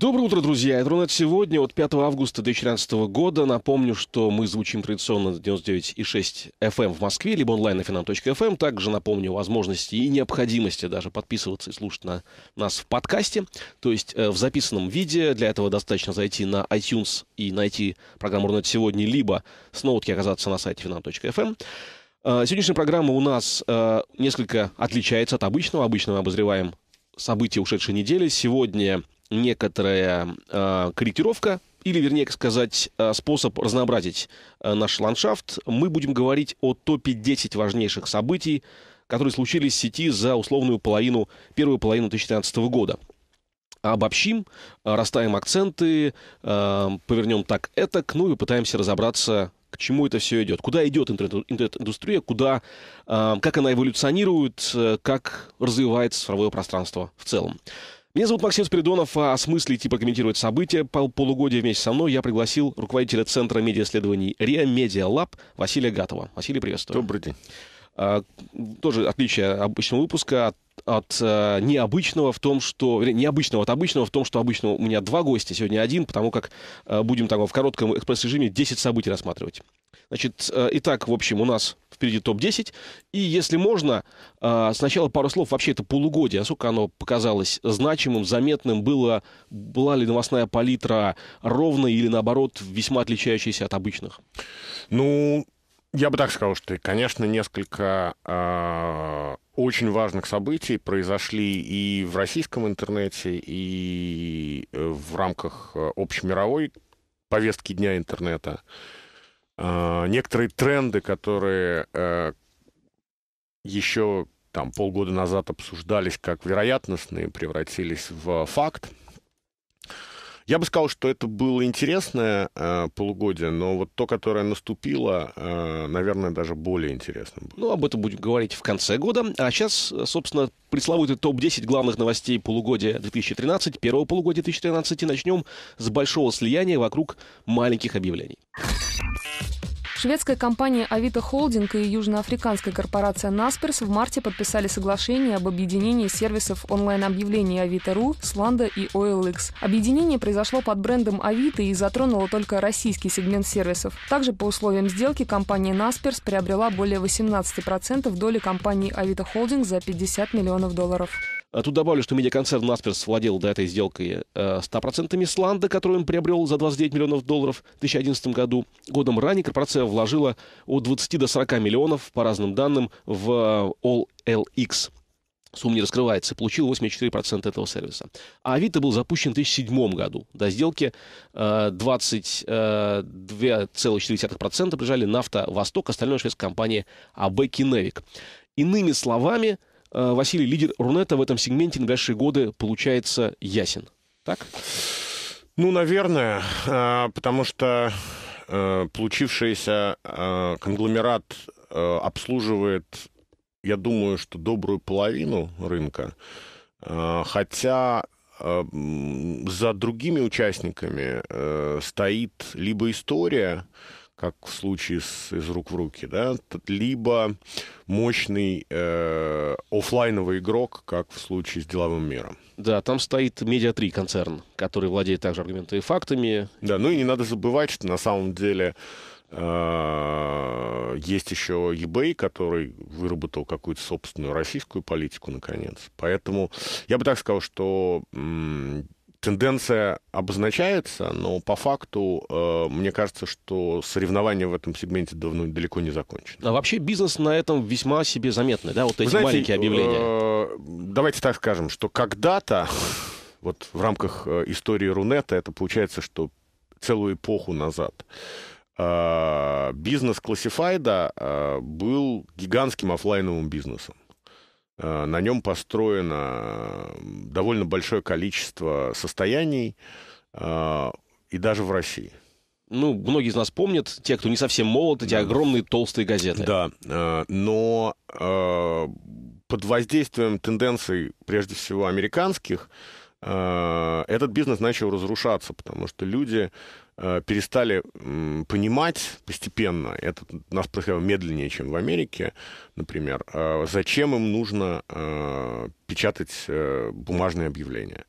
Доброе утро, друзья. Это Рунет сегодня, от 5 августа 2013 года. Напомню, что мы звучим традиционно 99,6 FM эм в Москве, либо онлайн на финам.фм. Эм. Также напомню возможности и необходимости даже подписываться и слушать на нас в подкасте, то есть э, в записанном виде. Для этого достаточно зайти на iTunes и найти программу Рунет сегодня, либо с ноутки оказаться на сайте финам.фм. Эм. Э, сегодняшняя программа у нас э, несколько отличается от обычного. Обычно мы обозреваем события ушедшей недели. Сегодня некоторая э, корректировка, или, вернее сказать, а, способ разнообразить а, наш ландшафт, мы будем говорить о топе 10 важнейших событий, которые случились в сети за условную половину, первую половину 2013 года. Обобщим, расставим акценты, повернем так это, ну и пытаемся разобраться, к чему это все идет, куда идет интернет-индустрия, куда, как она эволюционирует, как развивается цифровое пространство в целом. Меня зовут Максим Спиридонов. А смысле и комментировать события пол полугодия вместе со мной я пригласил руководителя Центра медиаисследований РИА Медиа Лаб Василия Гатова. Василий, приветствую. Добрый день. А, тоже отличие обычного выпуска от от э, необычного в том, что... Необычного от обычного в том, что обычно у меня два гостя, сегодня один, потому как э, будем там в коротком экспресс-режиме 10 событий рассматривать. Значит, э, итак, в общем, у нас впереди топ-10. И если можно, э, сначала пару слов вообще это полугодие, насколько оно показалось значимым, заметным, было, была ли новостная палитра ровной или, наоборот, весьма отличающаяся от обычных? Ну, я бы так сказал, что, конечно, несколько э, очень важных событий произошли и в российском интернете, и э, в рамках общемировой повестки Дня интернета. Э, некоторые тренды, которые э, еще там полгода назад обсуждались как вероятностные, превратились в факт. Я бы сказал, что это было интересное э, полугодие, но вот то, которое наступило, э, наверное, даже более интересным. Ну, об этом будем говорить в конце года. А сейчас, собственно, пресловутый топ-10 главных новостей полугодия 2013, первого полугодия 2013, и начнем с большого слияния вокруг маленьких объявлений. Шведская компания Авито Холдинг и южноафриканская корпорация Насперс в марте подписали соглашение об объединении сервисов онлайн-объявлений Авито.ру, Сланда и OLX. Объединение произошло под брендом Авито и затронуло только российский сегмент сервисов. Также по условиям сделки компания Насперс приобрела более 18% доли компании Авито Холдинг за 50 миллионов долларов. А тут добавлю, что медиаконцерн Насперс владел до этой сделкой 100% э, Исланда, которую он приобрел за 29 миллионов долларов в 2011 году. Годом ранее корпорация вложила от 20 до 40 миллионов, по разным данным, в э, All LX. Сумма не раскрывается. Получил 84% этого сервиса. А Авито был запущен в 2007 году. До сделки 22,4% э, прижали нафта «Восток», остальное шведская компания АБ «Киневик». Иными словами, Э, Василий, лидер Рунета в этом сегменте на ближайшие годы получается ясен. Так? Ну, наверное, э, потому что э, получившийся конгломерат обслуживает, я думаю, что добрую половину рынка. Хотя за другими участниками стоит либо история, как в случае с из рук в руки, да, либо мощный э, офлайновый игрок, как в случае с деловым миром. Да, там стоит Медиа3 концерн, который владеет также аргументами и фактами. Да, ну и не надо забывать, что на самом деле э, есть еще eBay, который выработал какую-то собственную российскую политику, наконец. Поэтому я бы так сказал, что тенденция обозначается, но по факту э, мне кажется, что соревнования в этом сегменте давно далеко не закончены. А вообще бизнес на этом весьма себе заметный, да, вот эти знаете, маленькие объявления. Э, давайте так скажем, что когда-то, вот в рамках э, истории Рунета, это получается, что целую эпоху назад, э, бизнес классифайда э, был гигантским офлайновым бизнесом. Э, на нем построено э, довольно большое количество состояний, э, и даже в России. Ну, многие из нас помнят, те, кто не совсем молод, эти огромные толстые газеты. Да, но под воздействием тенденций, прежде всего, американских, этот бизнес начал разрушаться, потому что люди Э, перестали понимать постепенно, это у нас происходило медленнее, чем в Америке, например, э, зачем им нужно э, печатать бумажные объявления.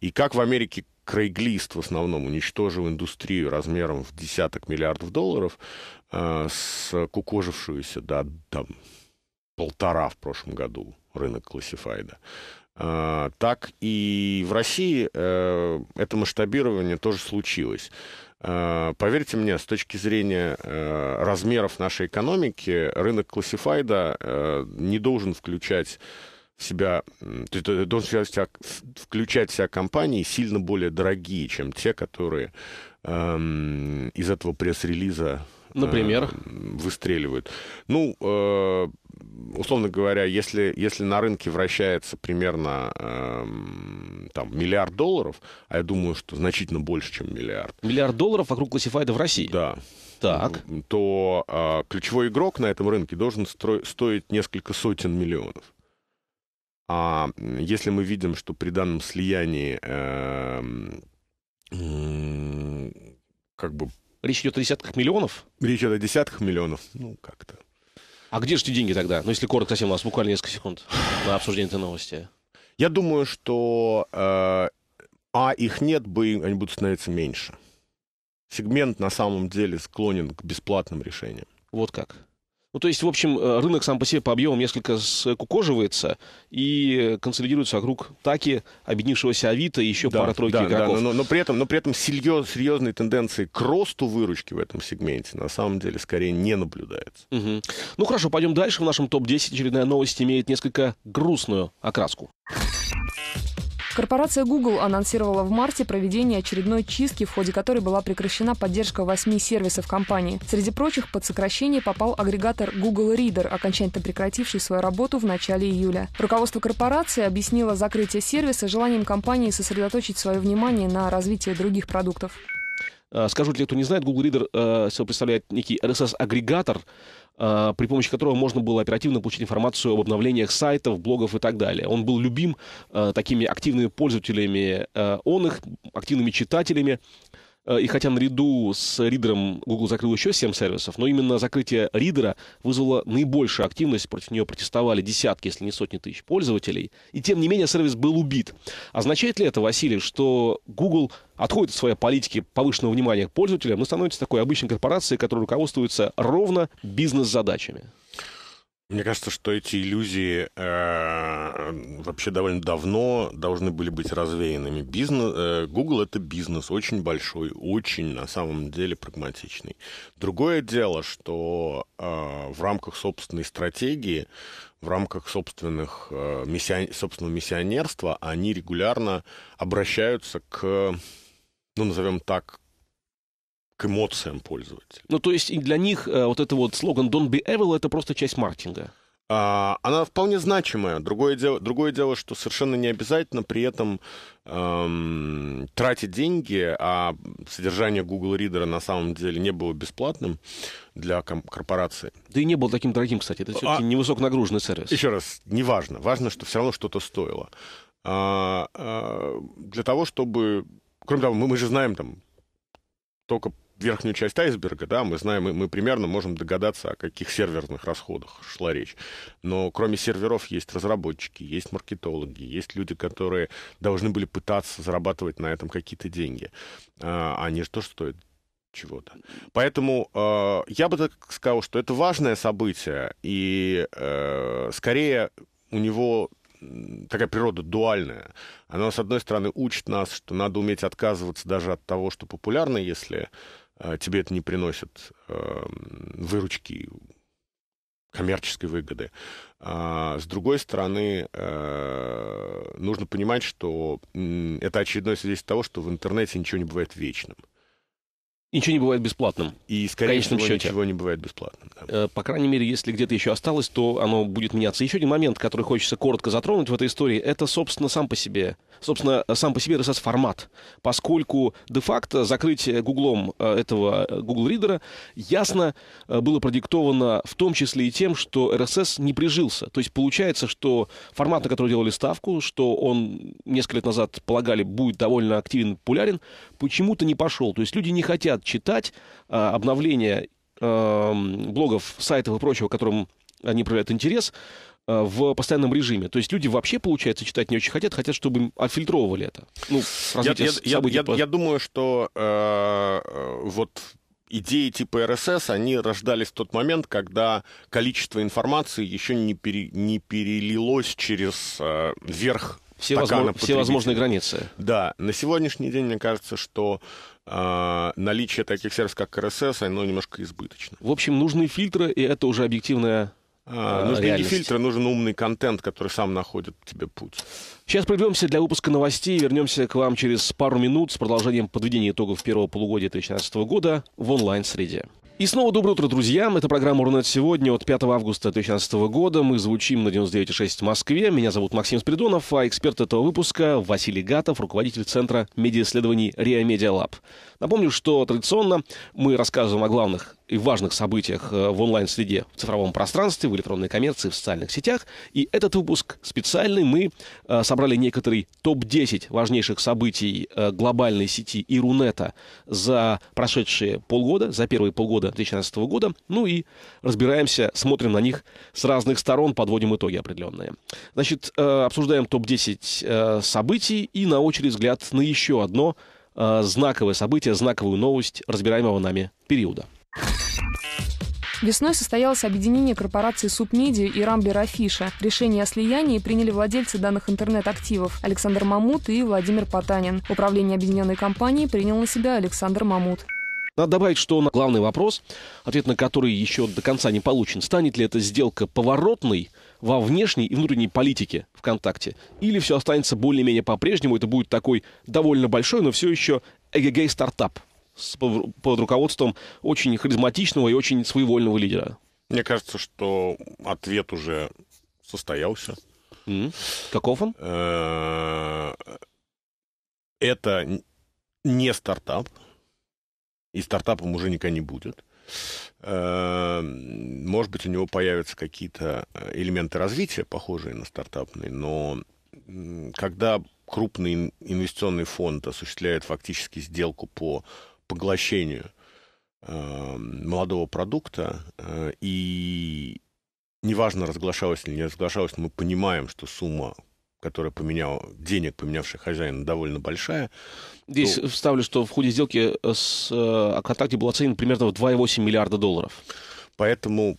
И как в Америке Крейглист в основном уничтожил индустрию размером в десяток миллиардов долларов, с кукожившуюся до там, полтора в прошлом году рынок классифайда. так и в России это масштабирование тоже случилось. Э, поверьте мне, с точки зрения э, размеров нашей экономики, рынок классифайда э, не должен включать в себя, то есть должен себя, включать в себя компании сильно более дорогие, чем те, которые эм, из этого пресс-релиза Э, Например? Выстреливают. Ну, э, условно говоря, если, если на рынке вращается примерно э, там, миллиард долларов, а я думаю, что значительно больше, чем миллиард. Миллиард долларов вокруг классифайда в России? Да. Так. То э, ключевой игрок на этом рынке должен строй, стоить несколько сотен миллионов. А если мы видим, что при данном слиянии э, э, как бы Речь идет о десятках миллионов? Речь идет о десятках миллионов. Ну, как-то. А где же эти деньги тогда? Ну, если коротко совсем, у нас буквально несколько секунд на обсуждение этой новости. Я думаю, что э, А, их нет, бы, они будут становиться меньше. Сегмент на самом деле склонен к бесплатным решениям. Вот как? Ну, то есть, в общем, э, рынок сам по себе по объемам несколько скукоживается и консолидируется вокруг Таки, объединившегося Авито и еще да, пара-тройки да, игроков. Да, но, но, при этом, но при этом серьез, серьезной тенденции к росту выручки в этом сегменте на самом деле скорее не наблюдается. Угу. Ну, хорошо, пойдем дальше. В нашем топ-10 очередная новость имеет несколько грустную окраску. Корпорация Google анонсировала в марте проведение очередной чистки, в ходе которой была прекращена поддержка восьми сервисов компании. Среди прочих под сокращение попал агрегатор Google Reader, окончательно прекративший свою работу в начале июля. Руководство корпорации объяснило закрытие сервиса желанием компании сосредоточить свое внимание на развитии других продуктов. А, скажу для кто не знает, Google Reader э, собой представляет некий RSS-агрегатор, а, при помощи которого можно было оперативно получить информацию об обновлениях сайтов, блогов и так далее. Он был любим э, такими активными пользователями э, он их, активными читателями. Э, и хотя наряду с ридером Google закрыл еще 7 сервисов, но именно закрытие ридера вызвало наибольшую активность. Против нее протестовали десятки, если не сотни тысяч пользователей. И тем не менее сервис был убит. Означает ли это, Василий, что Google отходит от своей политики повышенного внимания к пользователям, но становится такой обычной корпорацией, которая руководствуется ровно бизнес-задачами? Мне кажется, что эти иллюзии э, вообще довольно давно должны были быть развеянными. Бизнес, э, Google это бизнес очень большой, очень на самом деле прагматичный. Другое дело, что э, в рамках собственной стратегии, в рамках собственных, э, миссион, собственного миссионерства они регулярно обращаются к ну, назовем так, к эмоциям пользователя. Ну, то есть для них э, вот это вот слоган «Don't be evil» — это просто часть маркетинга? А, она вполне значимая. Другое дело, другое дело, что совершенно не обязательно при этом эм, тратить деньги, а содержание Google Reader на самом деле не было бесплатным для корпорации. Да и не был таким дорогим, кстати. Это все-таки а, невысоконагруженный сервис. Еще раз, не важно. Важно, что все равно что-то стоило. А, а, для того, чтобы... Кроме того, мы, мы же знаем там только верхнюю часть айсберга, да, мы знаем, мы, мы примерно можем догадаться, о каких серверных расходах шла речь. Но кроме серверов есть разработчики, есть маркетологи, есть люди, которые должны были пытаться зарабатывать на этом какие-то деньги. А они что стоят чего-то. Поэтому э, я бы так сказал, что это важное событие, и э, скорее у него такая природа дуальная. Она, с одной стороны, учит нас, что надо уметь отказываться даже от того, что популярно, если а, тебе это не приносит эм, выручки, коммерческой выгоды. А, с другой стороны, э, нужно понимать, что это очередное свидетельство того, что в интернете ничего не бывает вечным. Ничего не бывает бесплатным. И, скорее всего, счете. ничего не бывает бесплатным. Да. Э, по крайней мере, если где-то еще осталось, то оно будет меняться. Еще один момент, который хочется коротко затронуть в этой истории, это, собственно, сам по себе, собственно, э, сам по себе RSS-формат. Поскольку де-факто закрытие гуглом э, этого Google Reader ясно было продиктовано в том числе и тем, что RSS не прижился. То есть получается, что формат, на который делали ставку, что он несколько лет назад полагали будет довольно активен, популярен, почему-то не пошел. То есть люди не хотят читать а, обновления а, блогов, сайтов и прочего, которым они проявляют интерес, а, в постоянном режиме. То есть люди вообще, получается, читать не очень хотят, хотят, чтобы им отфильтровывали это. Ну, я, я, я, по... я думаю, что э, э вот идеи типа РСС, они рождались в тот момент, когда количество информации еще не, пере, не перелилось через э, верх все, возможно, все возможные границы. Да, на сегодняшний день, мне кажется, что а, наличие таких сервисов, как РСС, оно немножко избыточно. В общем, нужны фильтры, и это уже объективная а, а нужны не фильтры, нужен умный контент, который сам находит тебе путь. Сейчас прервемся для выпуска новостей. Вернемся к вам через пару минут с продолжением подведения итогов первого полугодия 2016 года в онлайн-среде. И снова доброе утро, друзья. Это программа «Рунет сегодня» от 5 августа 2016 года. Мы звучим на 99,6 в Москве. Меня зовут Максим Спиридонов, а эксперт этого выпуска Василий Гатов, руководитель Центра медиаисследований «Реа Медиа Лаб». Напомню, что традиционно мы рассказываем о главных и важных событиях э, в онлайн-среде, в цифровом пространстве, в электронной коммерции, в социальных сетях. И этот выпуск специальный. Мы э, собрали некоторый топ-10 важнейших событий э, глобальной сети и Рунета за прошедшие полгода, за первые полгода 2016 года. Ну и разбираемся, смотрим на них с разных сторон, подводим итоги определенные. Значит, обсуждаем топ-10 событий и на очередь взгляд на еще одно Э, знаковое событие, знаковую новость разбираемого нами периода. Весной состоялось объединение корпораций Субмедиа и Рамблер Афиша. Решение о слиянии приняли владельцы данных интернет-активов Александр Мамут и Владимир Потанин. Управление объединенной компанией принял на себя Александр Мамут. Надо добавить, что главный вопрос, ответ на который еще до конца не получен, станет ли эта сделка поворотной – во внешней и внутренней политике ВКонтакте? Или все останется более-менее по-прежнему, это будет такой довольно большой, но все еще эгегей стартап под руководством очень харизматичного и очень своевольного лидера? Мне кажется, что ответ уже состоялся. Mm. Каков он? Э, это не стартап, и стартапом уже никогда не будет. Эм, может быть, у него появятся какие-то э, элементы развития, похожие на стартапные, но когда крупный инвестиционный фонд осуществляет фактически сделку по поглощению эм, молодого продукта, э, и неважно, разглашалось или не разглашалось, мы понимаем, что сумма которая поменяла денег, поменявших хозяина, довольно большая. Здесь то... вставлю, что в ходе сделки э, с ВКонтакте э, был оценен примерно в 2,8 миллиарда долларов. Поэтому,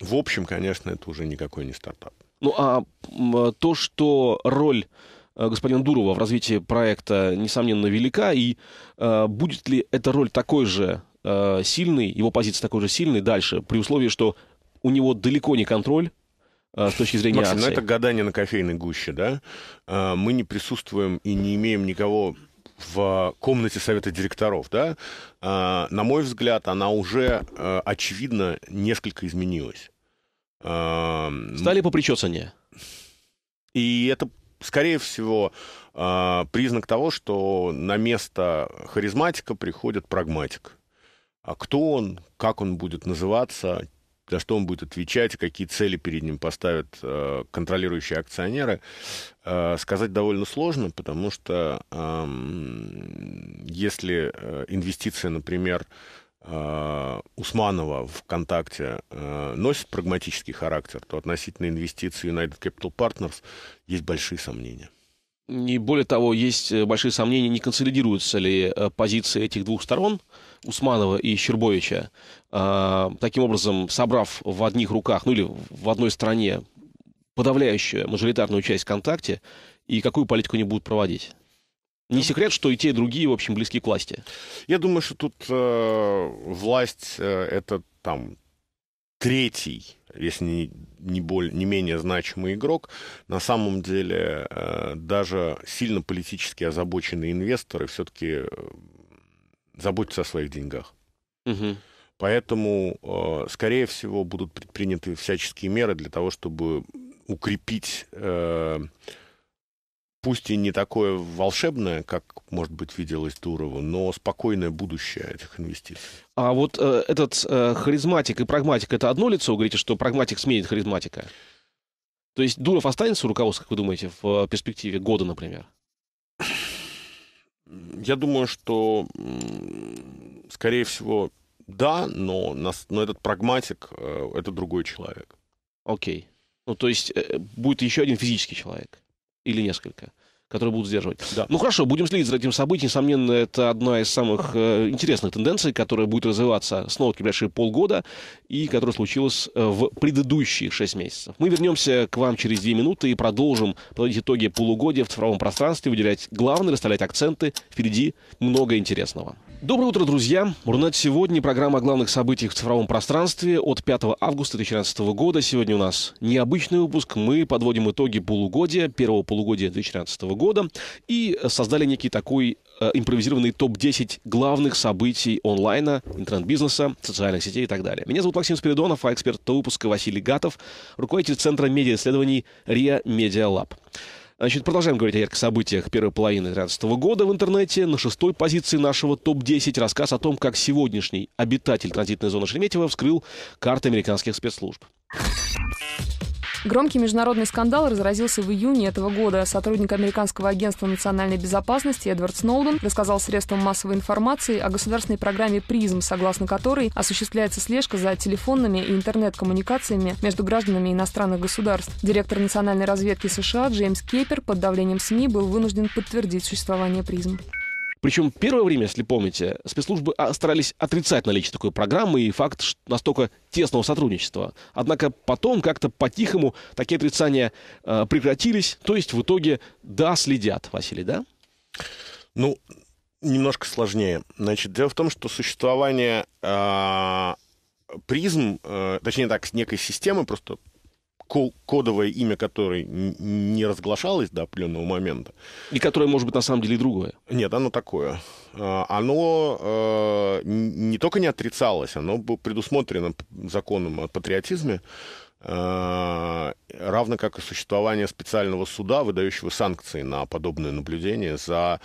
в общем, конечно, это уже никакой не стартап. Ну а э, то, что роль господина Дурова в развитии проекта, несомненно, велика, и э, будет ли эта роль такой же э, сильной, его позиция такой же сильной дальше, при условии, что у него далеко не контроль а, с точки зрения Максим, ну, акции. но это гадание на кофейной гуще, да? А, мы не присутствуем и не имеем никого в а, комнате совета директоров, да? На мой взгляд, она уже, очевидно, несколько изменилась. Стали попричесаннее. И это, скорее всего, признак того, что на место харизматика приходит прагматик. А кто он, как он будет называться, за что он будет отвечать, какие цели перед ним поставят э, контролирующие акционеры, э, сказать довольно сложно, потому что э, если инвестиции, например, э, Усманова в ВКонтакте э, носит прагматический характер, то относительно инвестиций United Capital Partners есть большие сомнения. И более того, есть э, большие сомнения, не консолидируются ли позиции этих двух сторон – Усманова и Щербовича, а, таким образом собрав в одних руках, ну или в одной стране подавляющую мажоритарную часть ВКонтакте, и какую политику они будут проводить? Не ну, секрет, что и те, и другие, в общем, близки к власти. Я думаю, что тут э, власть э, это там третий, если не, не, более, не менее значимый игрок. На самом деле э, даже сильно политически озабоченные инвесторы все-таки э, заботиться о своих деньгах. Угу. Поэтому, э, скорее всего, будут предприняты всяческие меры для того, чтобы укрепить, э, пусть и не такое волшебное, как, может быть, виделось Дурову, но спокойное будущее этих инвестиций. А вот э, этот харизматик и прагматик – это одно лицо? Вы говорите, что прагматик сменит харизматика? То есть Дуров останется у руководства, как вы думаете, в перспективе года, например? Я думаю, что, скорее всего, да, но, нас, но этот прагматик э, — это другой человек. Окей. Okay. Ну, то есть э, будет еще один физический человек? Или несколько? которые будут сдерживать. Да. Ну хорошо, будем следить за этим событием. Несомненно, это одна из самых э, интересных тенденций, которая будет развиваться снова-таки ближайшие полгода и которая случилась э, в предыдущие шесть месяцев. Мы вернемся к вам через две минуты и продолжим подводить итоги полугодия в цифровом пространстве, выделять главное, расставлять акценты. Впереди много интересного. Доброе утро, друзья! Мурнет сегодня. Программа о главных событиях в цифровом пространстве от 5 августа 2013 года. Сегодня у нас необычный выпуск. Мы подводим итоги полугодия, первого полугодия 2013 года и создали некий такой э, импровизированный топ-10 главных событий онлайна, интернет-бизнеса, социальных сетей и так далее. Меня зовут Максим Спиридонов, а эксперт выпуска Василий Гатов, руководитель Центра медиа-исследований РИА Медиа Лаб. Значит, продолжаем говорить о ярких событиях первой половины 2013 года в интернете. На шестой позиции нашего топ-10 рассказ о том, как сегодняшний обитатель транзитной зоны Шереметьево вскрыл карты американских спецслужб. Громкий международный скандал разразился в июне этого года. Сотрудник Американского агентства национальной безопасности Эдвард Сноуден рассказал средствам массовой информации о государственной программе «Призм», согласно которой осуществляется слежка за телефонными и интернет-коммуникациями между гражданами иностранных государств. Директор национальной разведки США Джеймс Кейпер под давлением СМИ был вынужден подтвердить существование «Призм». Причем первое время, если помните, спецслужбы а, старались отрицать наличие такой программы и факт настолько тесного сотрудничества. Однако потом как-то по-тихому такие отрицания э, прекратились. То есть в итоге, да, следят, Василий, да? Ну, немножко сложнее. Значит, дело в том, что существование а, призм, э, точнее так, некой системы, просто кодовое имя которой не разглашалось до определенного момента. И которое, может быть, на самом деле другое. Нет, оно такое. А, оно э, не только не отрицалось, оно было предусмотрено законом о патриотизме, э, равно как и существование специального суда, выдающего санкции на подобное наблюдение за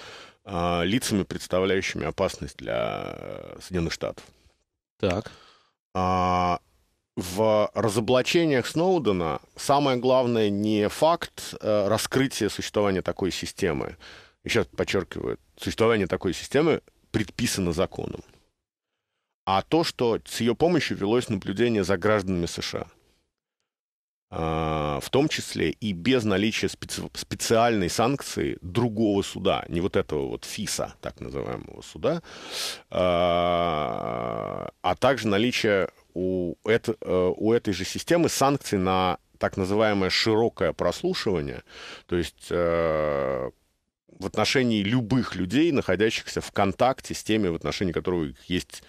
э, лицами, представляющими опасность для Соединенных Штатов. Так. А, в разоблачениях Сноудена самое главное не факт э, раскрытия существования такой системы. Еще раз подчеркиваю, существование такой системы предписано законом. А то, что с ее помощью велось наблюдение за гражданами США. А, в том числе и без наличия специ- специальной санкции другого суда, не вот этого вот ФИСа, так называемого суда, а, а также наличие у, это, э, у этой же системы санкции на так называемое широкое прослушивание, то есть э, в отношении любых людей, находящихся в контакте с теми, в отношении которых есть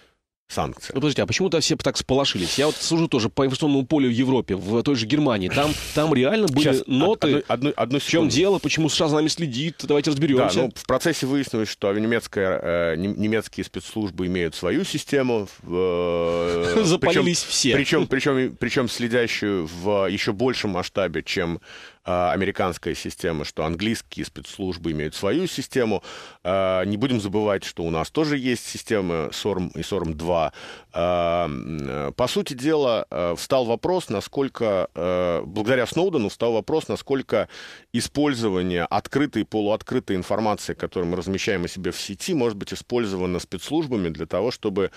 санкции. Ну, подождите, а почему-то все так сполошились. Я вот служу тоже по информационному полю в Европе, в той же Германии. Там, там реально были Сейчас, а, ноты. Одну, одну, одну в чем дело, почему США за нами следит, давайте разберемся. Да, ну, в процессе выяснилось, что немецкая, э, немецкие спецслужбы имеют свою систему. Э, Запалились причем, все. Причем, причем, причем следящую в э, еще большем масштабе, чем а, американская система, что английские спецслужбы имеют свою систему. А, не будем забывать, что у нас тоже есть системы СОРМ и СОРМ-2. А, по сути дела, встал вопрос, насколько, благодаря Сноудену, встал вопрос, насколько использование открытой и полуоткрытой информации, которую мы размещаем о себе в сети, может быть использовано спецслужбами для того, чтобы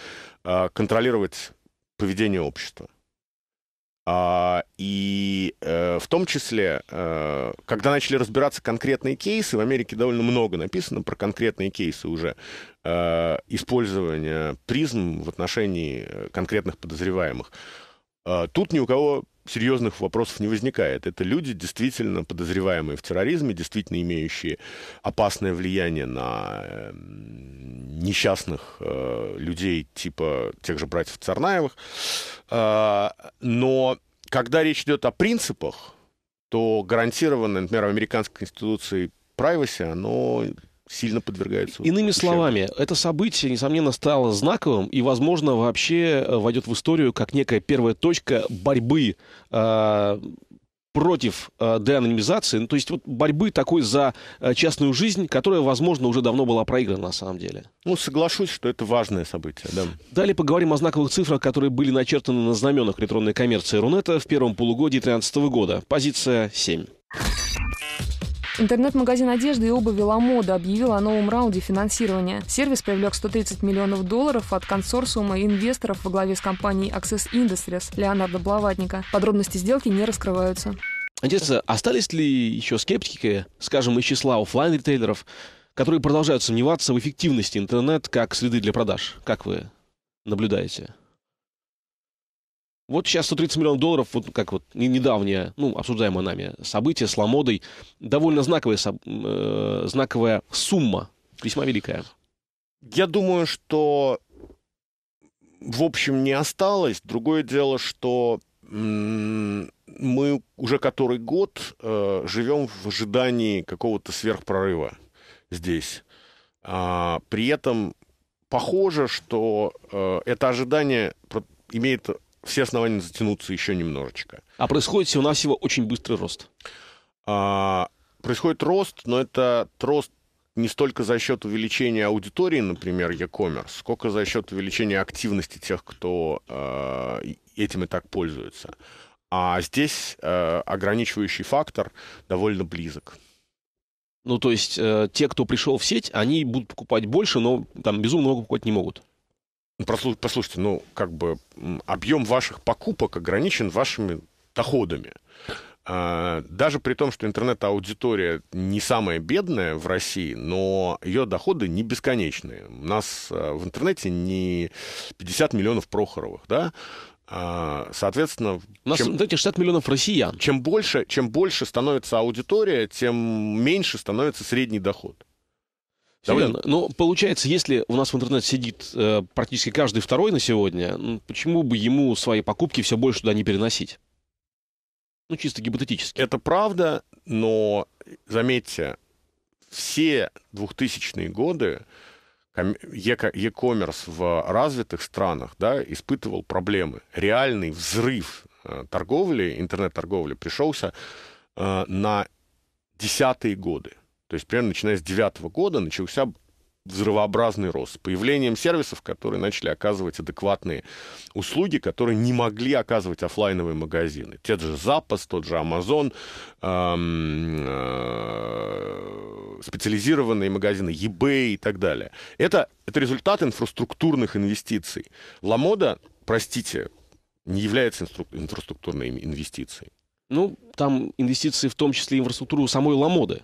контролировать поведение общества. А, и э, в том числе, э, когда начали разбираться конкретные кейсы, в Америке довольно много написано про конкретные кейсы уже э, использования призм в отношении конкретных подозреваемых. Тут ни у кого серьезных вопросов не возникает. Это люди, действительно подозреваемые в терроризме, действительно имеющие опасное влияние на эм, несчастных э, людей типа тех же братьев Царнаевых. Э, но когда речь идет о принципах, то гарантированно, например, в американской конституции privacy, оно сильно подвергаются. Иными словами, это событие, несомненно, стало знаковым и, возможно, вообще э, войдет в историю как некая первая точка борьбы э, против э, деанонимизации, ну, то есть вот борьбы такой за э, частную жизнь, которая, возможно, уже давно была проиграна на самом деле. Ну, соглашусь, что это важное событие, да. Далее поговорим о знаковых цифрах, которые были начертаны на знаменах электронной коммерции Рунета в первом полугодии 2013 года. Позиция 7. Интернет-магазин одежды и обуви Мода объявил о новом раунде финансирования. Сервис привлек 130 миллионов долларов от консорциума инвесторов во главе с компанией Access Industries Леонардо Блаватника. Подробности сделки не раскрываются. Интересно, остались ли еще скептики, скажем, из числа офлайн ритейлеров которые продолжают сомневаться в эффективности интернет как среды для продаж? Как вы наблюдаете? Вот сейчас 130 миллионов долларов, вот как вот недавнее, ну, обсуждаемое нами событие с Ламодой, довольно знаковая, э, знаковая сумма, весьма великая. Я думаю, что в общем не осталось. Другое дело, что мы уже который год э, живем в ожидании какого-то сверхпрорыва здесь. А, при этом похоже, что э, это ожидание имеет все основания затянуться еще немножечко. А происходит у нас всего очень быстрый рост. А, происходит рост, но это рост не столько за счет увеличения аудитории, например, e-commerce, сколько за счет увеличения активности тех, кто э, этим и так пользуется. А здесь э, ограничивающий фактор довольно близок. Ну, то есть э, те, кто пришел в сеть, они будут покупать больше, но там безумно много покупать не могут. Ну, послушайте, ну, как бы объем ваших покупок ограничен вашими доходами. А, даже при том, что интернет-аудитория не самая бедная в России, но ее доходы не бесконечные. У нас а, в интернете не 50 миллионов Прохоровых, да? А, соответственно, у нас, чем, ну, знаете, 60 миллионов россиян. Чем больше, чем больше становится аудитория, тем меньше становится средний доход. Довольно... Ну, получается, если у нас в интернете сидит э, практически каждый второй на сегодня, ну, почему бы ему свои покупки все больше туда не переносить? Ну, чисто гипотетически. Это правда, но, заметьте, все 2000-е годы e-commerce в развитых странах да, испытывал проблемы. Реальный взрыв э, торговли, интернет-торговли, пришелся э, на десятые годы. То есть, примерно начиная с 2009 года начался взрывообразный рост с появлением сервисов, которые начали оказывать адекватные услуги, которые не могли оказывать офлайновые магазины. Те же Запас, тот же Amazon, эм, э, специализированные магазины, eBay и так далее. Это, это результат инфраструктурных инвестиций. Ламода, простите, не является инфраструктурной инвестицией. Ну, там инвестиции в том числе и инфраструктуру самой Ламоды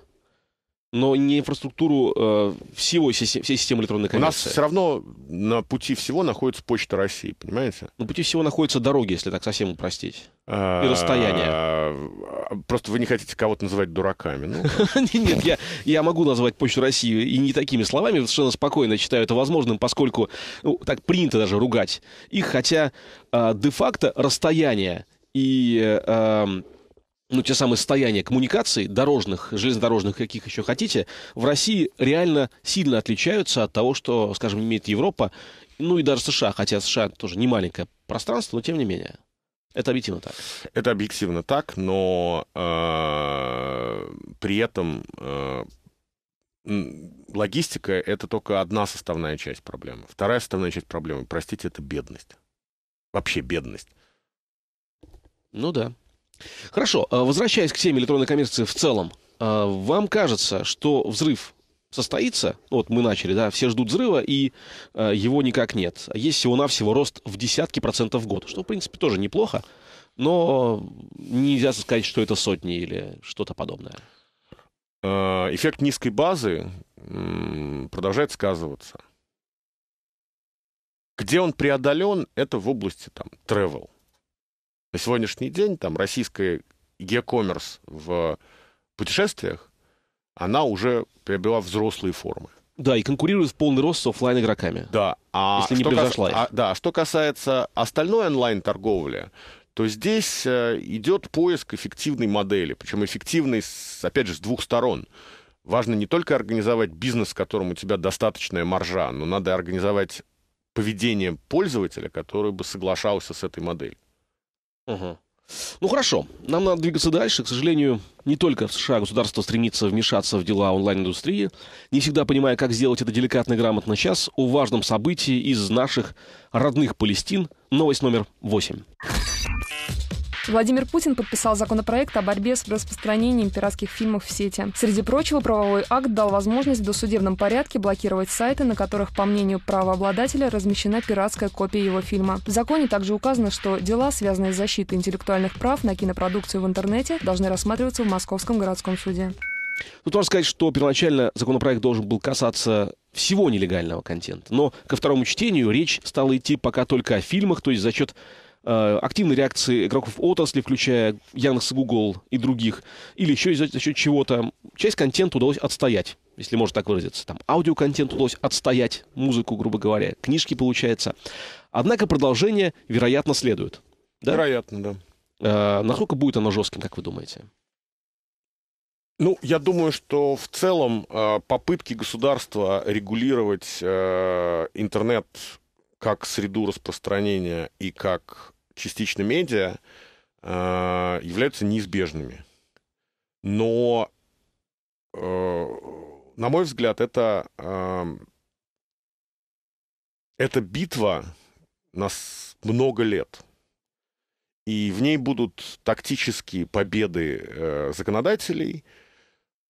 но не инфраструктуру э, всего, всей, всей системы электронной коммерции. У нас все равно на пути всего находится Почта России, понимаете? На пути всего находятся дороги, если так совсем упростить. А, и расстояние. А, просто вы не хотите кого-то называть дураками. Ну. Нет, я, я могу назвать Почту России и не такими словами, совершенно спокойно считаю это возможным, поскольку ну, так принято даже ругать их, хотя э, де-факто расстояние и... Э, эм, ну, те самые состояния коммуникаций, дорожных, железнодорожных, каких еще хотите, в России реально сильно отличаются от того, что, скажем, имеет Европа, ну и даже США, хотя США тоже не маленькое пространство, но тем не менее. Это объективно так. Это объективно так, но э, при этом э, логистика это только одна составная часть проблемы. Вторая составная часть проблемы, простите, это бедность. Вообще бедность. Ну да. Хорошо, э, возвращаясь к теме электронной коммерции в целом, э, вам кажется, что взрыв состоится, вот мы начали, да, все ждут взрыва, и э, его никак нет. Есть всего-навсего рост в десятки процентов в год, что, в принципе, тоже неплохо, но нельзя сказать, что это сотни или что-то подобное. Эффект низкой базы продолжает сказываться. Где он преодолен, это в области там travel. На сегодняшний день там российская e-commerce в путешествиях, она уже приобрела взрослые формы. Да, и конкурирует в полный рост с офлайн игроками Да. А если не превзошла кас... А, да, что касается остальной онлайн-торговли, то здесь э, идет поиск эффективной модели, причем эффективной, с, опять же, с двух сторон. Важно не только организовать бизнес, в котором у тебя достаточная маржа, но надо организовать поведение пользователя, который бы соглашался с этой моделью. Ага. Ну хорошо, нам надо двигаться дальше. К сожалению, не только в США государство стремится вмешаться в дела онлайн-индустрии, не всегда понимая, как сделать это деликатно и грамотно. Сейчас о важном событии из наших родных Палестин. Новость номер восемь. Владимир Путин подписал законопроект о борьбе с распространением пиратских фильмов в сети. Среди прочего, правовой акт дал возможность в досудебном порядке блокировать сайты, на которых, по мнению правообладателя, размещена пиратская копия его фильма. В законе также указано, что дела, связанные с защитой интеллектуальных прав на кинопродукцию в интернете, должны рассматриваться в Московском городском суде. Тут можно сказать, что первоначально законопроект должен был касаться всего нелегального контента. Но ко второму чтению речь стала идти пока только о фильмах, то есть за счет Э, активной реакции игроков отрасли, включая Яндекс, Google и других, или еще за счет чего-то. Часть контента удалось отстоять, если можно так выразиться. Там аудиоконтент удалось отстоять, музыку, грубо говоря, книжки получается. Однако продолжение, вероятно, следует. Да? Вероятно, да. Э, насколько будет оно жестким, как вы думаете? Ну, я думаю, что в целом э, попытки государства регулировать э, интернет как среду распространения и как частично медиа, а, являются неизбежными. Но, э, на мой взгляд, это, а, это битва нас много лет. И в ней будут тактические победы э, законодателей,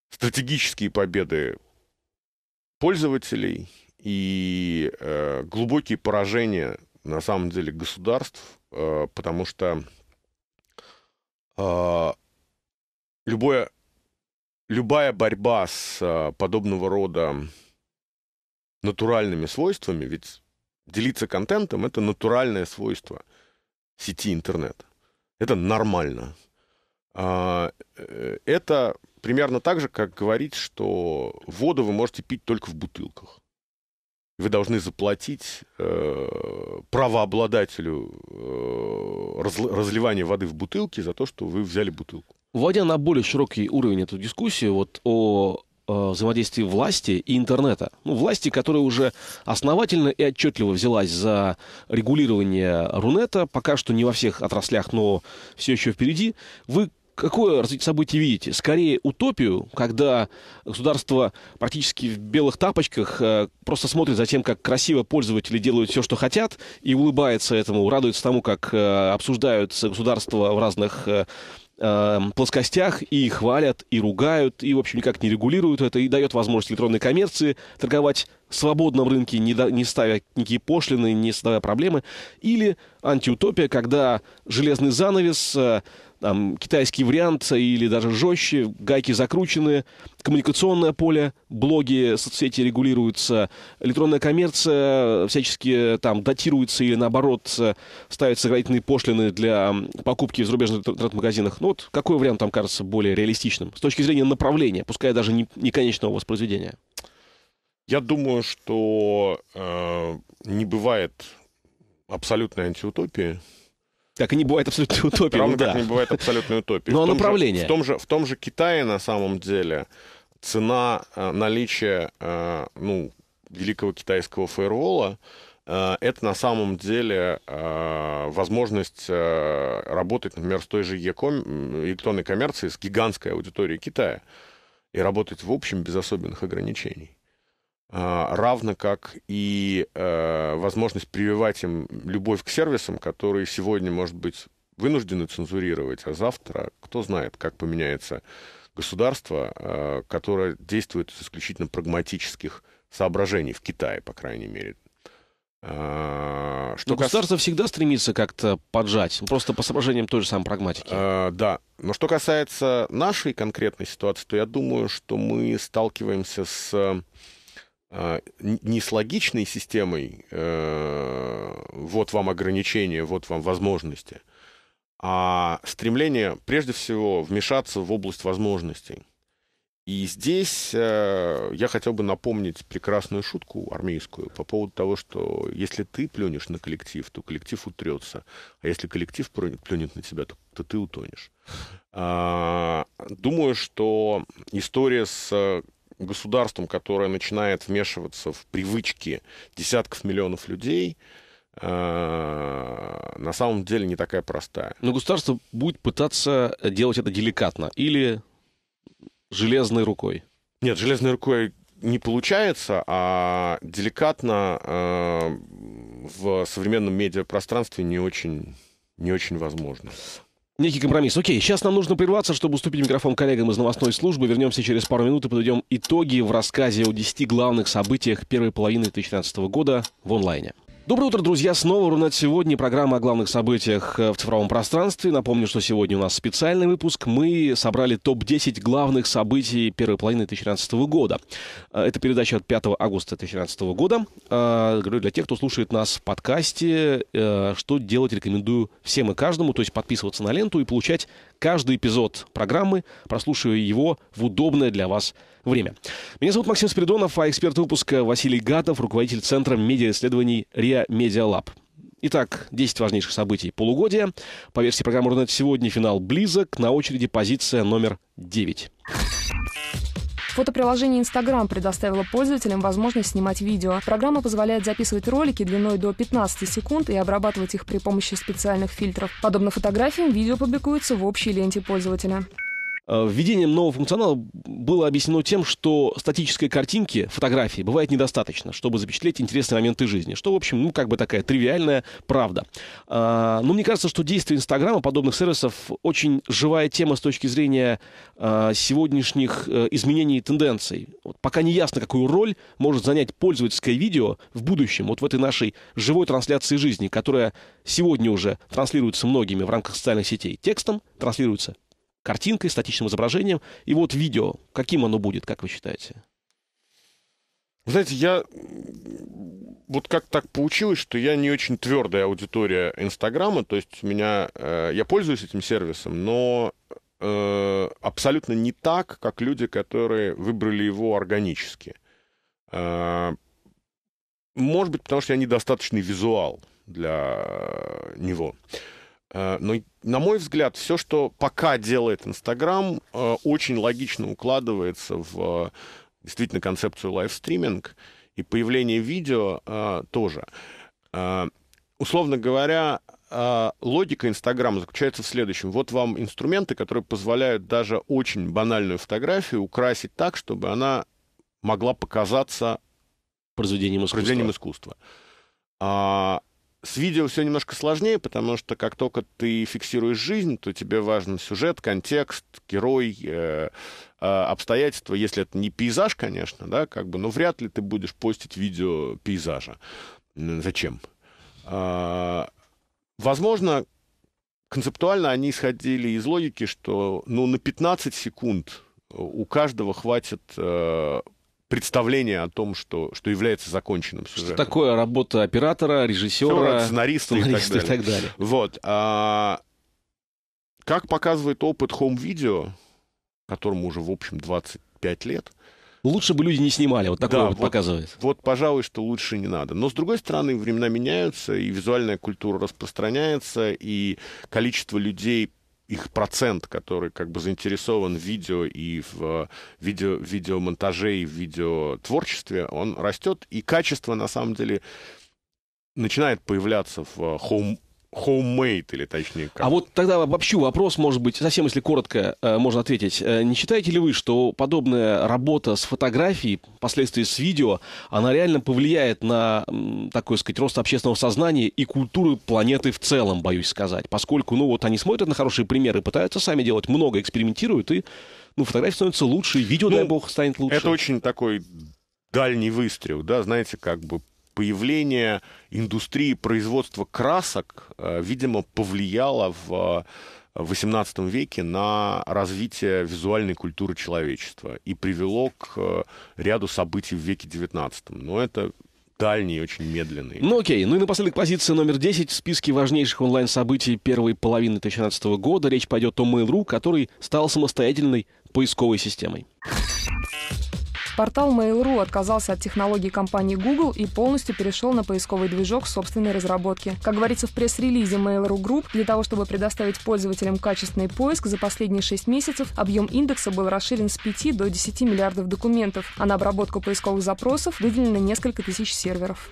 стратегические победы пользователей и э, глубокие поражения, на самом деле, государств, Э, потому что а, любое, любая борьба с э, подобного рода натуральными свойствами, ведь делиться контентом это натуральное свойство сети интернет. Это нормально. А, э, это примерно так же, как говорить, что воду вы можете пить только в бутылках вы должны заплатить э, правообладателю э, раз, разливания воды в бутылке за то, что вы взяли бутылку. Вводя на более широкий уровень эту дискуссию вот о э, взаимодействии власти и интернета. Ну, власти, которая уже основательно и отчетливо взялась за регулирование Рунета, пока что не во всех отраслях, но все еще впереди. Вы какое развитие событий видите? Скорее утопию, когда государство практически в белых тапочках э, просто смотрит за тем, как красиво пользователи делают все, что хотят, и улыбается этому, радуется тому, как э, обсуждаются государства в разных э, э, плоскостях и хвалят, и ругают, и, в общем, никак не регулируют это, и дает возможность электронной коммерции торговать в свободном рынке, не, до, не ставя никакие пошлины, не создавая проблемы. Или антиутопия, когда железный занавес э, там, китайский вариант или даже жестче, гайки закручены, коммуникационное поле, блоги, соцсети регулируются, электронная коммерция всячески там датируется или наоборот ставятся ограниченные пошлины для покупки в зарубежных интернет-магазинах. Ну вот какой вариант там кажется более реалистичным с точки зрения направления, пускай даже не, не конечного воспроизведения? Я думаю, что э, не бывает абсолютной антиутопии. Как и не бывает абсолютной утопии. Равно ну, как не бывает абсолютной утопии. Но в направление. Же, в, том же, в том же Китае, на самом деле, цена э, наличия э, ну, великого китайского фаервола э, это на самом деле возможность работать, например, с той же электронной коммерцией с гигантской аудиторией Китая и работать в общем без особенных ограничений. А, равно как и а, возможность прививать им любовь к сервисам, которые сегодня, может быть, вынуждены цензурировать, а завтра кто знает, как поменяется государство, а, которое действует из исключительно прагматических соображений в Китае, по крайней мере. Что Но ну, государство кас... всегда стремится как-то поджать, ну, просто по соображениям той же самой прагматики. А, да. Но что касается нашей конкретной ситуации, то я думаю, что мы сталкиваемся с а, не с логичной системой э, «вот вам ограничения, вот вам возможности», а стремление, прежде всего, вмешаться в область возможностей. И здесь э, я хотел бы напомнить прекрасную шутку армейскую по поводу того, что если ты плюнешь на коллектив, то коллектив утрется, а если коллектив плюнет на тебя, то, ты утонешь. А, думаю, что история с государством, которое начинает вмешиваться в привычки десятков миллионов людей, а, на самом деле не такая простая. Но государство будет пытаться делать это деликатно или железной рукой? Нет, железной рукой не получается, а деликатно э, в современном медиапространстве не очень, не очень возможно некий компромисс. Окей, сейчас нам нужно прерваться, чтобы уступить микрофон коллегам из новостной службы. Вернемся через пару минут и подведем итоги в рассказе о 10 главных событиях первой половины 2013 года в онлайне. Доброе утро, друзья! Снова «Рунет сегодня» программа о главных событиях э, в цифровом пространстве. Напомню, что сегодня у нас специальный выпуск. Мы собрали топ-10 главных событий первой половины 2013 года. Э, это передача от 5 августа 2013 года. Э, говорю для тех, кто слушает нас в подкасте, что делать рекомендую всем и каждому, то есть подписываться на ленту и получать каждый эпизод программы, прослушивая его в удобное для вас время время. Меня зовут Максим Спиридонов, а эксперт выпуска Василий Гатов, руководитель Центра медиа-исследований РИА Медиалаб. Итак, 10 важнейших событий полугодия. По версии программы «Рунет» сегодня финал близок. На очереди позиция номер 9. Фотоприложение Instagram предоставило пользователям возможность снимать видео. Программа позволяет записывать ролики длиной до 15 секунд и обрабатывать их при помощи специальных фильтров. Подобно фотографиям, видео публикуется в общей ленте пользователя. Э, введением нового функционала было объяснено тем, что статической картинки, фотографии, бывает недостаточно, чтобы запечатлеть интересные моменты жизни. Что, в общем, ну, как бы такая тривиальная правда. А, но мне кажется, что действие Инстаграма, подобных сервисов, очень живая тема с точки зрения а, сегодняшних э, изменений и тенденций. Вот пока не ясно, какую роль может занять пользовательское видео в будущем, вот в этой нашей живой трансляции жизни, которая сегодня уже транслируется многими в рамках социальных сетей текстом, транслируется картинкой, статичным изображением. И вот видео. Каким оно будет, как вы считаете? Вы знаете, я вот как так получилось, что я не очень твердая аудитория Инстаграма, то есть у меня э, я пользуюсь этим сервисом, но э, абсолютно не так, как люди, которые выбрали его органически. Э, может быть, потому что я недостаточный визуал для э, него. Э, но, на мой взгляд, все, что пока делает Инстаграм, э, очень логично укладывается в э, действительно концепцию лайвстриминг и появление видео тоже. Условно говоря, логика Инстаграма заключается в следующем. Вот вам инструменты, которые позволяют даже очень банальную фотографию украсить так, чтобы она могла показаться произведением искусства. Произведением искусства. А, с видео все немножко сложнее, потому что как только ты фиксируешь жизнь, то тебе важен сюжет, контекст, герой, э, э, обстоятельства. Если это не пейзаж, конечно, да, как бы, но вряд ли ты будешь постить видео пейзажа. Зачем? Э, возможно, концептуально они исходили из логики, что ну, на 15 секунд у каждого хватит э, представление о том, что, что является законченным сюжетом. Что такое работа оператора, режиссера, сценариста, сценариста и, так далее. и так далее. Вот. А, как показывает опыт хом-видео, которому уже, в общем, 25 лет, Лучше бы люди не снимали, вот такое да, вот показывает. Вот, пожалуй, что лучше не надо. Но, с другой стороны, времена меняются, и визуальная культура распространяется, и количество людей, их процент, который как бы заинтересован в видео и в э, видео, видеомонтаже и в видеотворчестве, он растет, и качество, на самом деле, начинает появляться в э, home Хоумейт, или точнее как. А вот тогда вообще вопрос, может быть, совсем если коротко э, можно ответить. Э, не считаете ли вы, что подобная работа с фотографией, впоследствии с видео, она реально повлияет на, такой сказать, рост общественного сознания и культуры планеты в целом, боюсь сказать? Поскольку, ну вот они смотрят на хорошие примеры, пытаются сами делать, много экспериментируют, и ну, фотография становится лучше, видео, ну, дай бог, станет лучше. Это очень такой дальний выстрел, да, знаете, как бы появление индустрии производства красок, э, видимо, повлияло в XVIII э, веке на развитие визуальной культуры человечества и привело к э, ряду событий в веке XIX. Но это дальний, очень медленный. Ну окей, ну и напоследок позиция номер 10 в списке важнейших онлайн-событий первой половины 2017 года. Речь пойдет о Mail.ru, который стал самостоятельной поисковой системой. Портал Mail.ru отказался от технологий компании Google и полностью перешел на поисковый движок собственной разработки. Как говорится в пресс-релизе Mail.ru Group, для того, чтобы предоставить пользователям качественный поиск, за последние 6 месяцев объем индекса был расширен с 5 до 10 миллиардов документов, а на обработку поисковых запросов выделено несколько тысяч серверов.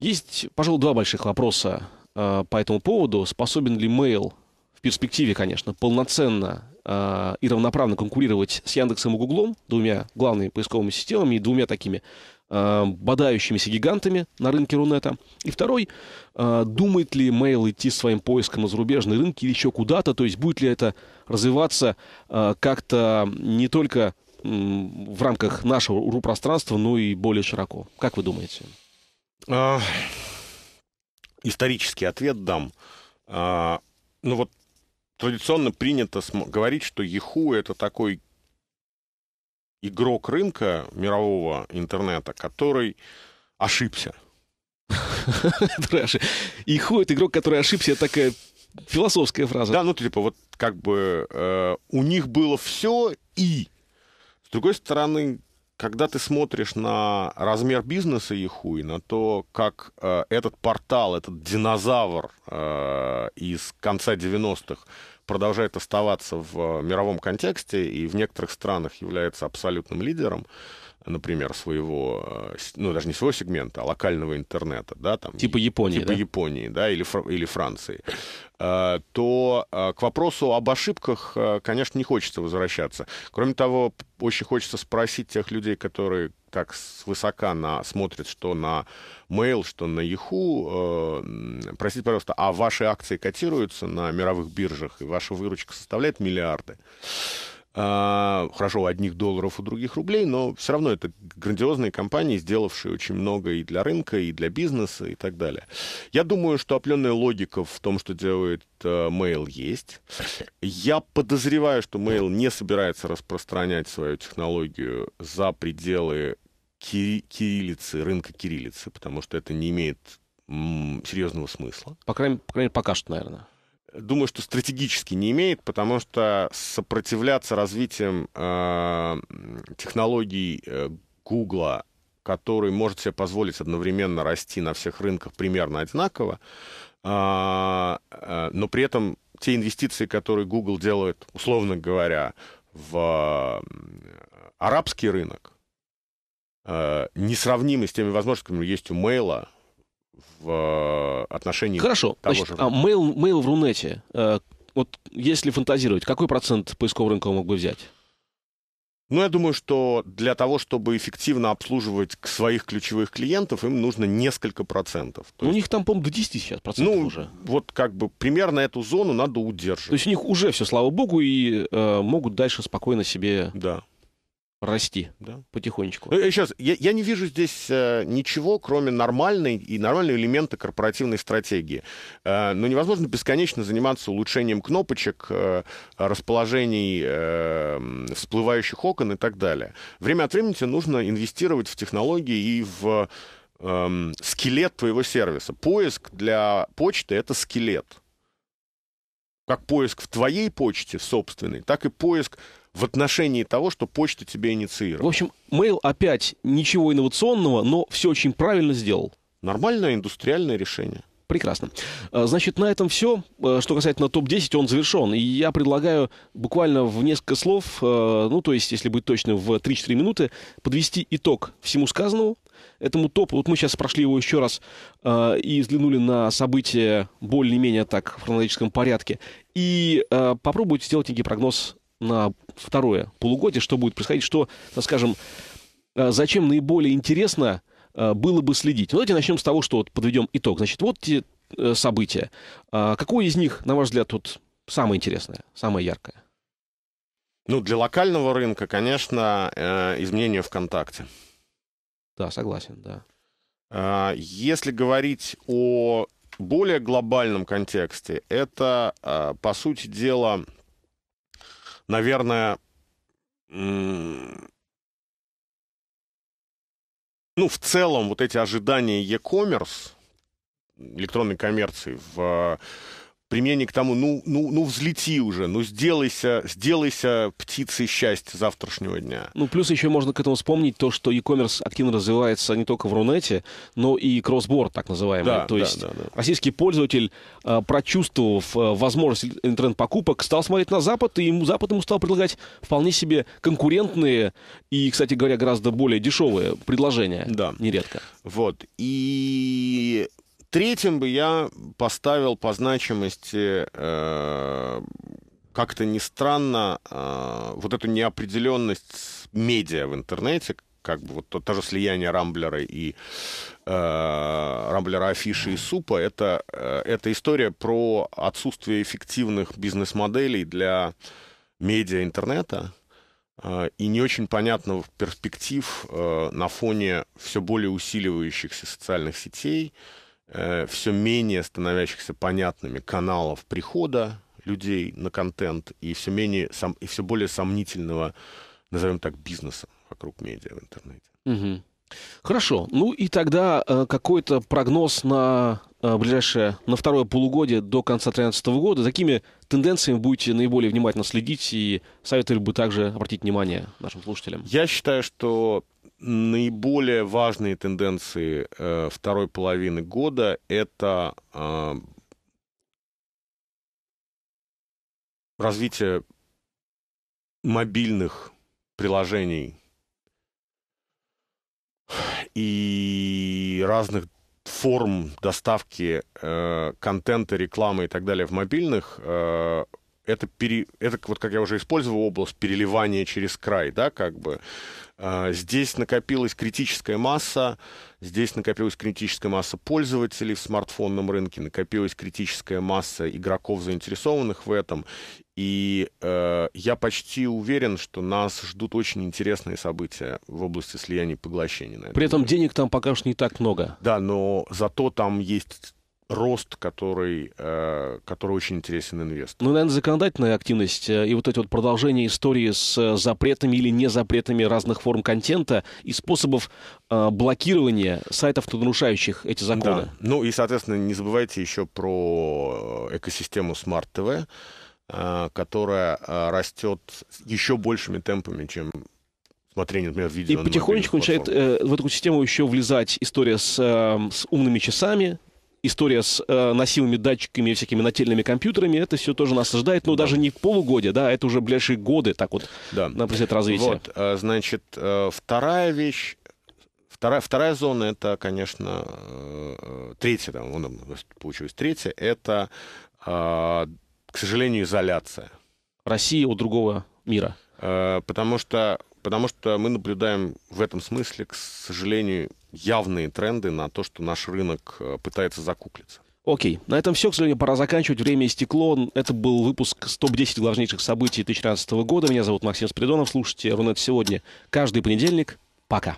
Есть, пожалуй, два больших вопроса э, по этому поводу. Способен ли Mail в перспективе, конечно, полноценно а, и равноправно конкурировать с Яндексом и Гуглом, двумя главными поисковыми системами и двумя такими э, бодающимися гигантами на рынке Рунета. И второй, а, думает ли Mail идти своим поиском на зарубежные рынки или еще куда-то, то есть будет ли это развиваться как-то не только в рамках нашего РУ-пространства, но и более широко. Как вы думаете? исторический ответ дам. ну вот традиционно принято говорить, что Yahoo это такой игрок рынка мирового интернета, который ошибся. Yahoo это игрок, который ошибся, такая философская фраза. Да, ну типа вот как бы э, у них было все и с другой стороны когда ты смотришь на размер бизнеса Яхуи, на то, как э, этот портал, этот динозавр э, из конца 90-х продолжает оставаться в э, мировом контексте и в некоторых странах является абсолютным лидером, э, например, своего, э, ну, даже не своего сегмента, а локального интернета, да, там... Типа Японии, Типа да? Японии, да, или, или Франции, э, то э, к вопросу об ошибках, конечно, не хочется возвращаться. Кроме того, очень хочется спросить тех людей, которые так свысока на, смотрят, что на Mail, что на Yahoo. Э, простите, пожалуйста, а ваши акции котируются на мировых биржах, и ваша выручка составляет миллиарды? А, хорошо, у одних долларов, у других рублей, но все равно это грандиозные компании, сделавшие очень много и для рынка, и для бизнеса, и так далее. Я думаю, что определенная логика в том, что делает э, Mail, есть. Я подозреваю, что Mail не собирается распространять свою технологию за пределы кириллицы, рынка кириллицы, потому что это не имеет серьезного смысла. По крайней, по крайней мере, пока что, наверное думаю, что стратегически не имеет, потому что сопротивляться развитием э, технологий э, Гугла, который может себе позволить одновременно расти на всех рынках примерно одинаково, э, э, но при этом те инвестиции, которые Google делает, условно говоря, в э, арабский рынок, э, несравнимы с теми возможностями, которые есть у Mail, в э, отношении Хорошо. того Значит, же рынка. А мейл, мейл в Рунете, э, вот если фантазировать, какой процент поискового рынка он мог бы взять? Ну, я думаю, что для того, чтобы эффективно обслуживать своих ключевых клиентов, им нужно несколько процентов. ну, есть... У них там, по-моему, до 10 сейчас процентов ну, уже. вот как бы примерно эту зону надо удерживать. То есть у них уже все, слава богу, и э, могут дальше спокойно себе... Да расти да? потихонечку. Ну, э, сейчас, я, я не вижу здесь э, ничего, кроме нормальной и нормального элемента корпоративной стратегии. Э, но невозможно бесконечно заниматься улучшением кнопочек, э, расположений э, всплывающих окон и так далее. Время от времени тебе нужно инвестировать в технологии и в э, скелет твоего сервиса. Поиск для почты — это скелет как поиск в твоей почте собственной, так и поиск в отношении того, что почта тебе инициировала. В общем, Mail опять ничего инновационного, но все очень правильно сделал. Нормальное индустриальное решение. Прекрасно. А, значит, на этом все. А, что касается топ-10, он завершен. И я предлагаю буквально в несколько слов, а, ну, то есть, если быть точным, в 3-4 минуты, подвести итог всему сказанному, этому топу. Вот мы сейчас прошли его еще раз и взглянули на события более-менее так в хронологическом порядке. И попробуйте сделать некий прогноз на второе полугодие, что будет происходить, что, скажем, э, зачем наиболее интересно э, было бы следить. Ну, давайте начнем с того, что вот подведем итог. Значит, вот те э, события. А Какое из них, на ваш взгляд, тут самое интересное, самое яркое? Ну, для локального рынка, конечно, изменения ВКонтакте. Да, согласен, да. А, если говорить о более глобальном контексте, это, а, по сути дела, наверное, ну, в целом вот эти ожидания e-commerce, электронной коммерции в применение к тому, ну, ну, ну взлети уже, ну сделайся, сделайся птицей счастья завтрашнего дня. Ну, плюс еще можно к этому вспомнить то, что e-commerce активно развивается не только в Рунете, но и кроссборд, так называемый. Да, то да, есть да, да. российский пользователь, а, прочувствовав а, возможность интернет-покупок, стал смотреть на Запад, и ему Запад ему стал предлагать вполне себе конкурентные и, кстати говоря, гораздо более дешевые предложения. Да. Нередко. Вот. И Третьим бы я поставил по значимости, э, как-то не странно, э, вот эту неопределенность медиа в интернете, как бы вот то, то же слияние Рамблера и э, Рамблера афиши и супа, это, э, это история про отсутствие эффективных бизнес-моделей для медиа интернета э, и не очень понятных перспектив э, на фоне все более усиливающихся социальных сетей, Э, все менее становящихся понятными каналов прихода людей на контент и все менее сом, и все более сомнительного, назовем так, бизнеса вокруг медиа в интернете. Угу. Хорошо. Ну и тогда э, какой-то прогноз на э, ближайшее, на второе полугодие до конца 2013 года. За какими тенденциями будете наиболее внимательно следить и советовали бы также обратить внимание нашим слушателям? Я считаю, что наиболее важные тенденции э, второй половины года это э, развитие мобильных приложений и разных форм доставки э, контента, рекламы и так далее в мобильных, э, это, пере, это вот как я уже использовал область переливания через край, да, как бы а, здесь накопилась критическая масса, здесь накопилась критическая масса пользователей в смартфонном рынке, накопилась критическая масса игроков, заинтересованных в этом. И э, я почти уверен, что нас ждут очень интересные события в области слияния и поглощения. Наверное. При этом денег там пока что не так много. Да, но зато там есть рост, который, э, который очень интересен инвесторам. Ну, наверное, законодательная активность э, и вот эти вот продолжение истории с э, запретами или не запретами разных форм контента и способов блокирования сайтов, нарушающих эти законы. Да. Ну и, соответственно, не забывайте еще про экосистему Smart TV, которая растет еще большими темпами, чем смотрение, например, видео. И потихонечку начинает э, в эту систему еще влезать история с, э, с умными часами, история с э, носимыми датчиками и всякими нательными компьютерами, это все тоже нас ожидает, но да. даже не в полугодие, да, это уже ближайшие годы, так вот, да. на процесс развития. Вот, э, значит, э, вторая вещь, вторая, вторая зона, это, конечно, э, третья, там, он, получилось третья, это, к сожалению, изоляция. России от другого мира. Потому что, потому что мы наблюдаем в этом смысле, к сожалению, явные тренды на то, что наш рынок э, пытается закуклиться. Окей, на этом все, к сожалению, пора заканчивать. Время истекло. Это был выпуск «Топ-10 важнейших событий 2013 года». Меня зовут Максим Спиридонов. Слушайте «Рунет сегодня» каждый понедельник. Пока.